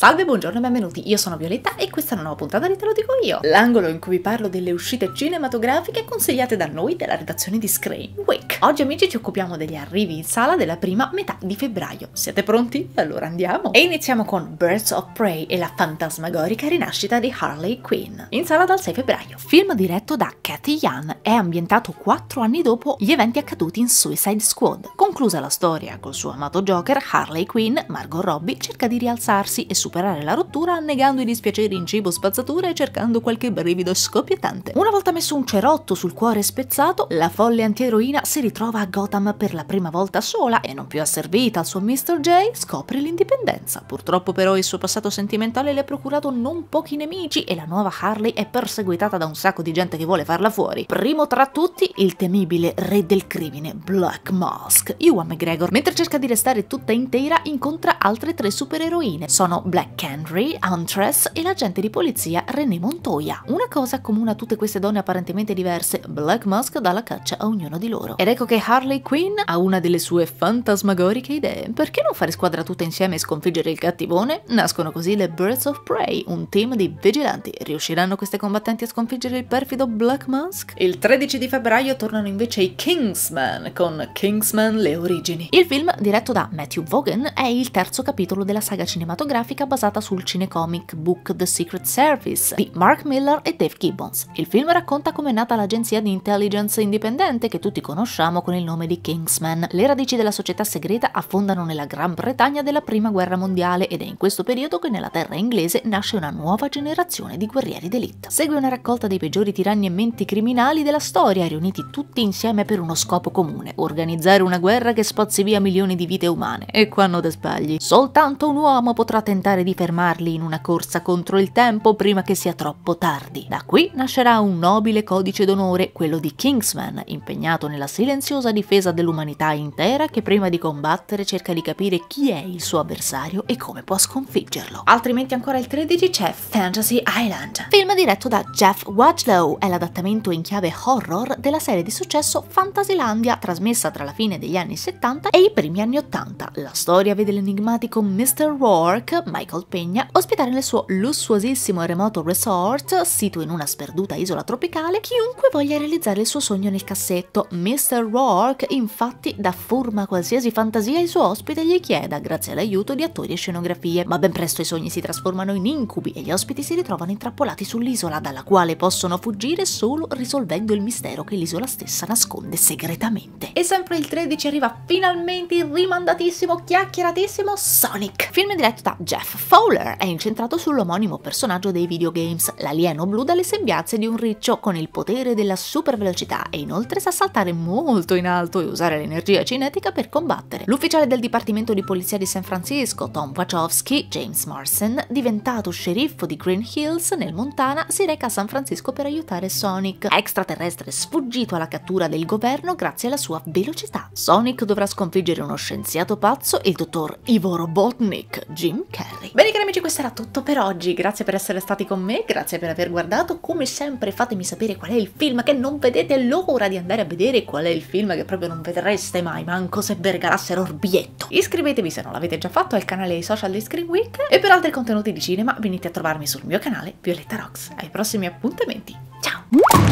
Salve, buongiorno e benvenuti, io sono Violetta e questa è una nuova puntata di Te lo dico io, l'angolo in cui vi parlo delle uscite cinematografiche consigliate da noi della redazione di Screen Week. Oggi amici ci occupiamo degli arrivi in sala della prima metà di febbraio. Siete pronti? Allora andiamo! E iniziamo con Birds of Prey e la fantasmagorica rinascita di Harley Quinn, in sala dal 6 febbraio. Film diretto da Cathy Yan, è ambientato 4 anni dopo gli eventi accaduti in Suicide Squad. Conclusa la storia col suo amato Joker, Harley Quinn, Margot Robbie cerca di rialzarsi e su superare la rottura annegando i dispiaceri in cibo spazzatura e cercando qualche brivido scoppiettante. Una volta messo un cerotto sul cuore spezzato, la folle antieroina si ritrova a Gotham per la prima volta sola e non più asservita al suo Mr. J scopre l'indipendenza. Purtroppo però il suo passato sentimentale le ha procurato non pochi nemici e la nuova Harley è perseguitata da un sacco di gente che vuole farla fuori. Primo tra tutti il temibile re del crimine Black Mask, Ewan McGregor. Mentre cerca di restare tutta intera incontra altre tre supereroine. Sono Black Black Henry, Huntress e l'agente di polizia René Montoya. Una cosa comune a tutte queste donne apparentemente diverse, Black Musk dà la caccia a ognuno di loro. Ed ecco che Harley Quinn ha una delle sue fantasmagoriche idee. Perché non fare squadra tutte insieme e sconfiggere il cattivone? Nascono così le Birds of Prey, un team di vigilanti. Riusciranno queste combattenti a sconfiggere il perfido Black Musk? Il 13 di febbraio tornano invece i Kingsman con Kingsman Le origini. Il film, diretto da Matthew Vaughan, è il terzo capitolo della saga cinematografica basata sul cinecomic book The Secret Service di Mark Miller e Dave Gibbons. Il film racconta come è nata l'agenzia di intelligence indipendente che tutti conosciamo con il nome di Kingsman. Le radici della società segreta affondano nella Gran Bretagna della Prima Guerra Mondiale ed è in questo periodo che nella terra inglese nasce una nuova generazione di guerrieri d'elite. Segue una raccolta dei peggiori tiranni e menti criminali della storia, riuniti tutti insieme per uno scopo comune, organizzare una guerra che spazzi via milioni di vite umane. E qua non te sbagli. Soltanto un uomo potrà tentare cercare di fermarli in una corsa contro il tempo prima che sia troppo tardi. Da qui nascerà un nobile codice d'onore, quello di Kingsman, impegnato nella silenziosa difesa dell'umanità intera che prima di combattere cerca di capire chi è il suo avversario e come può sconfiggerlo. Altrimenti ancora il 13 c'è Fantasy Island, film diretto da Jeff Watchlow, è l'adattamento in chiave horror della serie di successo Fantasylandia, trasmessa tra la fine degli anni 70 e i primi anni 80. La storia vede l'enigmatico Mr. Rourke, Mike Michael Pegna, ospitare nel suo lussuosissimo e remoto resort, sito in una sperduta isola tropicale, chiunque voglia realizzare il suo sogno nel cassetto. Mr. Rourke, infatti, dà forma a qualsiasi fantasia il suo ospite gli chieda, grazie all'aiuto di attori e scenografie. Ma ben presto i sogni si trasformano in incubi e gli ospiti si ritrovano intrappolati sull'isola, dalla quale possono fuggire solo risolvendo il mistero che l'isola stessa nasconde segretamente. E sempre il 13 arriva finalmente il rimandatissimo, chiacchieratissimo Sonic, film diretto da Jeff Fowler è incentrato sull'omonimo personaggio dei videogames, l'alieno blu dalle sembianze di un riccio con il potere della super velocità e inoltre sa saltare molto in alto e usare l'energia cinetica per combattere. L'ufficiale del Dipartimento di Polizia di San Francisco, Tom Wachowski, James Morrison, diventato sceriffo di Green Hills nel Montana, si reca a San Francisco per aiutare Sonic, extraterrestre sfuggito alla cattura del governo grazie alla sua velocità. Sonic dovrà sconfiggere uno scienziato pazzo, il dottor Ivo Robotnik, Jim Carrey. Harry. Bene cari amici questo era tutto per oggi, grazie per essere stati con me, grazie per aver guardato, come sempre fatemi sapere qual è il film che non vedete l'ora di andare a vedere qual è il film che proprio non vedreste mai, manco se vergarassero orbietto. Iscrivetevi se non l'avete già fatto al canale e social di Screen Week e per altri contenuti di cinema venite a trovarmi sul mio canale Violetta Rocks. Ai prossimi appuntamenti, ciao!